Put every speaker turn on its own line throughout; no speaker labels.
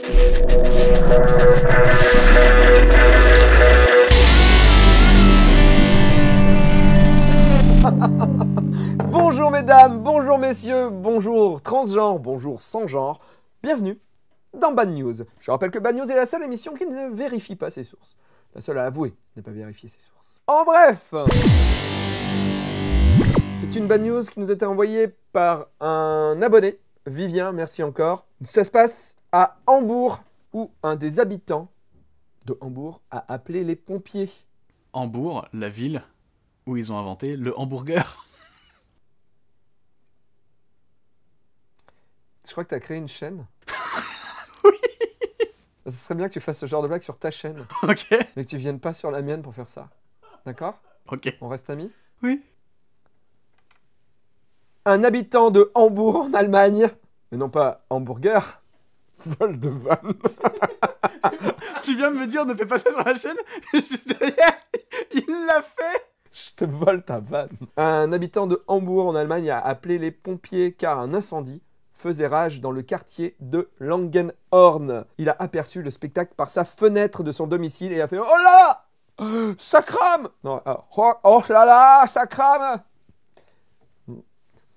bonjour mesdames, bonjour messieurs, bonjour transgenre, bonjour sans genre, bienvenue dans Bad News. Je rappelle que Bad News est la seule émission qui ne vérifie pas ses sources. La seule à avouer ne pas vérifier ses sources. En bref C'est une bad news qui nous a été envoyée par un abonné Vivien, merci encore. Ça se passe à Hambourg, où un des habitants de Hambourg a appelé les pompiers. Hambourg, la ville où ils ont inventé le hamburger. Je crois que tu as créé une chaîne. oui Ça serait bien que tu fasses ce genre de blague sur ta chaîne. Ok. Mais que tu viennes pas sur la mienne pour faire ça. D'accord Ok. On reste amis Oui un habitant de Hambourg en Allemagne, mais non pas hamburger, vol de vanne. tu viens de me dire, ne fais pas ça sur la chaîne, juste derrière, il l'a fait je te vole ta vanne. Un habitant de Hambourg en Allemagne a appelé les pompiers car un incendie faisait rage dans le quartier de Langenhorn. Il a aperçu le spectacle par sa fenêtre de son domicile et a fait oh, ah, oh, oh là là Ça crame oh là là, ça crame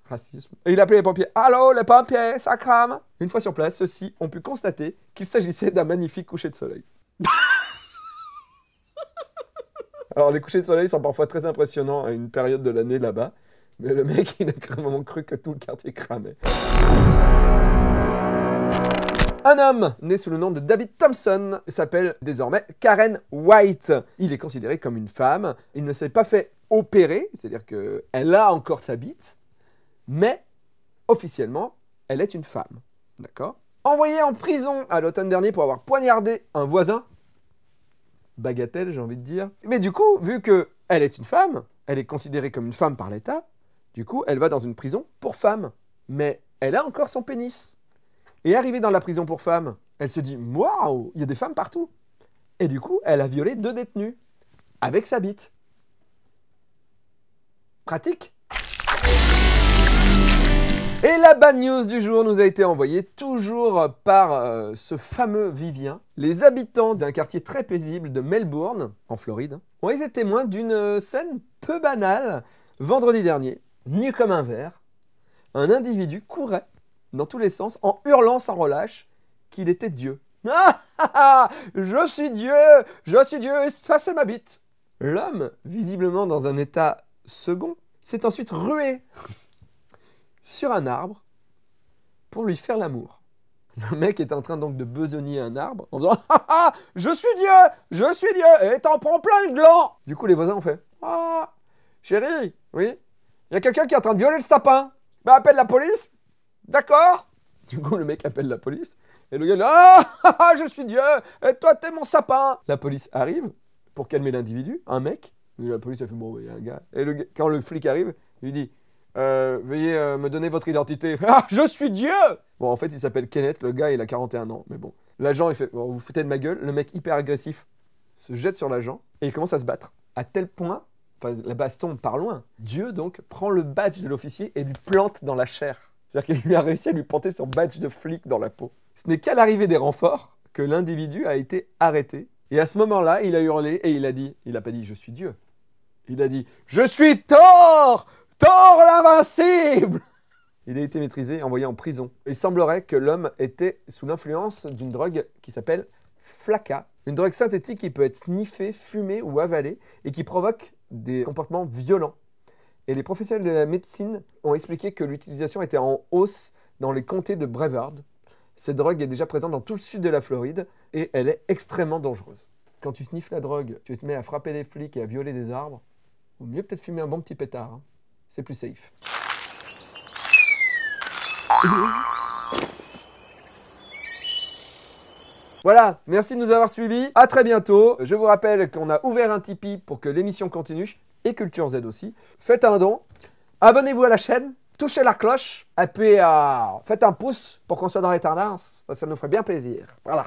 racisme. Et il appelait les pompiers. Allô, les pompiers, ça crame Une fois sur place, ceux-ci ont pu constater qu'il s'agissait d'un magnifique coucher de soleil. Alors, les couchers de soleil sont parfois très impressionnants à une période de l'année là-bas, mais le mec, il a vraiment cru que tout le quartier cramait. Un homme né sous le nom de David Thompson s'appelle désormais Karen White. Il est considéré comme une femme. Il ne s'est pas fait opérer, c'est-à-dire qu'elle a encore sa bite mais officiellement, elle est une femme. D'accord Envoyée en prison à l'automne dernier pour avoir poignardé un voisin. Bagatelle, j'ai envie de dire. Mais du coup, vu qu'elle est une femme, elle est considérée comme une femme par l'État, du coup, elle va dans une prison pour femme. Mais elle a encore son pénis. Et arrivée dans la prison pour femme, elle se dit Waouh, il y a des femmes partout Et du coup, elle a violé deux détenus. Avec sa bite. Pratique et la bad news du jour nous a été envoyée toujours par euh, ce fameux Vivien. Les habitants d'un quartier très paisible de Melbourne, en Floride, ont été témoins d'une euh, scène peu banale. Vendredi dernier, nu comme un verre, un individu courait dans tous les sens en hurlant sans relâche qu'il était Dieu. Ah, ah, ah, Je suis Dieu Je suis Dieu ça c'est ma bite L'homme, visiblement dans un état second, s'est ensuite rué un arbre pour lui faire l'amour. Le mec est en train donc de besogner un arbre en disant ah, ah, Je suis Dieu Je suis Dieu Et t'en prends plein le gland Du coup, les voisins ont fait Ah Chérie Oui Il y a quelqu'un qui est en train de violer le sapin Bah, appelle la police D'accord Du coup, le mec appelle la police et le gars dit ah, ah, ah Je suis Dieu Et toi, t'es mon sapin La police arrive pour calmer l'individu, un mec. La police a fait Bon, il y a un gars. Et le, quand le flic arrive, il lui dit euh, veuillez euh, me donner votre identité. Ah, je suis Dieu Bon, en fait, il s'appelle Kenneth, le gars, il a 41 ans, mais bon. L'agent, il fait Vous vous foutez de ma gueule, le mec hyper agressif se jette sur l'agent et il commence à se battre. À tel point, la baston par loin, Dieu donc prend le badge de l'officier et lui plante dans la chair. C'est-à-dire qu'il a réussi à lui planter son badge de flic dans la peau. Ce n'est qu'à l'arrivée des renforts que l'individu a été arrêté. Et à ce moment-là, il a hurlé et il a dit, il n'a pas dit je suis Dieu. Il a dit je suis tort TOR l'invincible Il a été maîtrisé et envoyé en prison. Il semblerait que l'homme était sous l'influence d'une drogue qui s'appelle flaca, une drogue synthétique qui peut être sniffée, fumée ou avalée et qui provoque des comportements violents. Et les professionnels de la médecine ont expliqué que l'utilisation était en hausse dans les comtés de Brevard. Cette drogue est déjà présente dans tout le sud de la Floride et elle est extrêmement dangereuse. Quand tu sniffes la drogue, tu te mets à frapper des flics et à violer des arbres, vaut mieux peut-être fumer un bon petit pétard. Hein c'est plus safe. Voilà, merci de nous avoir suivis. À très bientôt. Je vous rappelle qu'on a ouvert un Tipeee pour que l'émission continue et Culture Z aussi. Faites un don, abonnez-vous à la chaîne, touchez la cloche Appuyez à... faites un pouce pour qu'on soit dans les tendances. Ça nous ferait bien plaisir. Voilà.